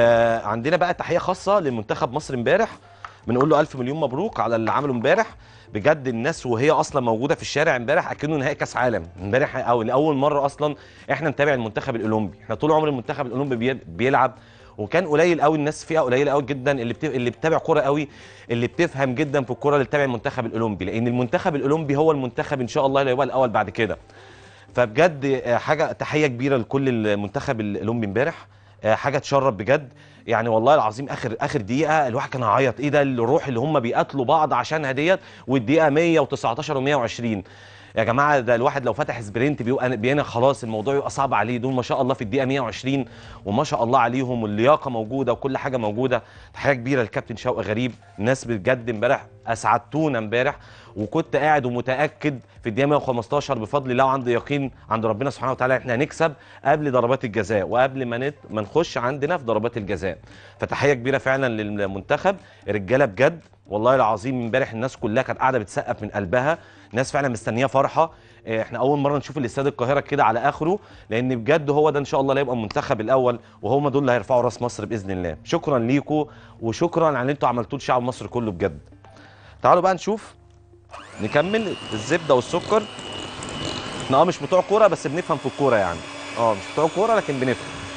آه عندنا بقى تحيه خاصه لمنتخب مصر امبارح بنقول له الف مليون مبروك على اللي عمله امبارح بجد الناس وهي اصلا موجوده في الشارع امبارح اكنه نهائي كاس عالم امبارح او لاول مره اصلا احنا نتابع المنتخب الاولمبي احنا طول عمر المنتخب الاولمبي بيلعب وكان قليل قوي الناس فيها قليله قوي جدا اللي بت... اللي بتتابع كوره قوي اللي بتفهم جدا في الكوره اللي بتتابع المنتخب الاولمبي لان المنتخب الاولمبي هو المنتخب ان شاء الله اللي هيبقى الاول بعد كده فبجد آه، حاجه تحيه كبيره لكل المنتخب الاولمبي امبارح آه، حاجه تشرب بجد يعني والله العظيم اخر اخر دقيقه الواحد كان هيعيط ايه ده الروح اللي هم بيقاتلوا بعض عشانها ديت والدقيقه 119 و120 يا جماعه ده الواحد لو فتح سبرنت بيبقى بينا خلاص الموضوع يبقى صعب عليه دول ما شاء الله في الدقيقه 120 وما شاء الله عليهم واللياقه موجوده وكل حاجه موجوده تحيه كبيره للكابتن شوقي غريب الناس بجد امبارح اسعدتونا امبارح وكنت قاعد ومتاكد في الدقيقه 115 بفضل الله وعندي يقين عند ربنا سبحانه وتعالى احنا هنكسب قبل ضربات الجزاء وقبل ما ما نخش عندنا في ضربات الجزاء فتحيه كبيره فعلا للمنتخب الرجاله بجد والله العظيم امبارح الناس كلها كانت قاعده بتسقف من قلبها ناس فعلا مستنيه فرحه اه، احنا اول مره نشوف الاستاد القاهره كده على اخره لان بجد هو ده ان شاء الله اللي هيبقى المنتخب الاول وهما دول اللي هيرفعوا راس مصر باذن الله شكرا ليكم وشكرا على اللي انتم عملتوه لشعب مصر كله بجد تعالوا بقى نشوف نكمل الزبده والسكر احنا اه مش بتوع كوره بس بنفهم في الكوره يعني اه مش بتوع كوره لكن بنفهم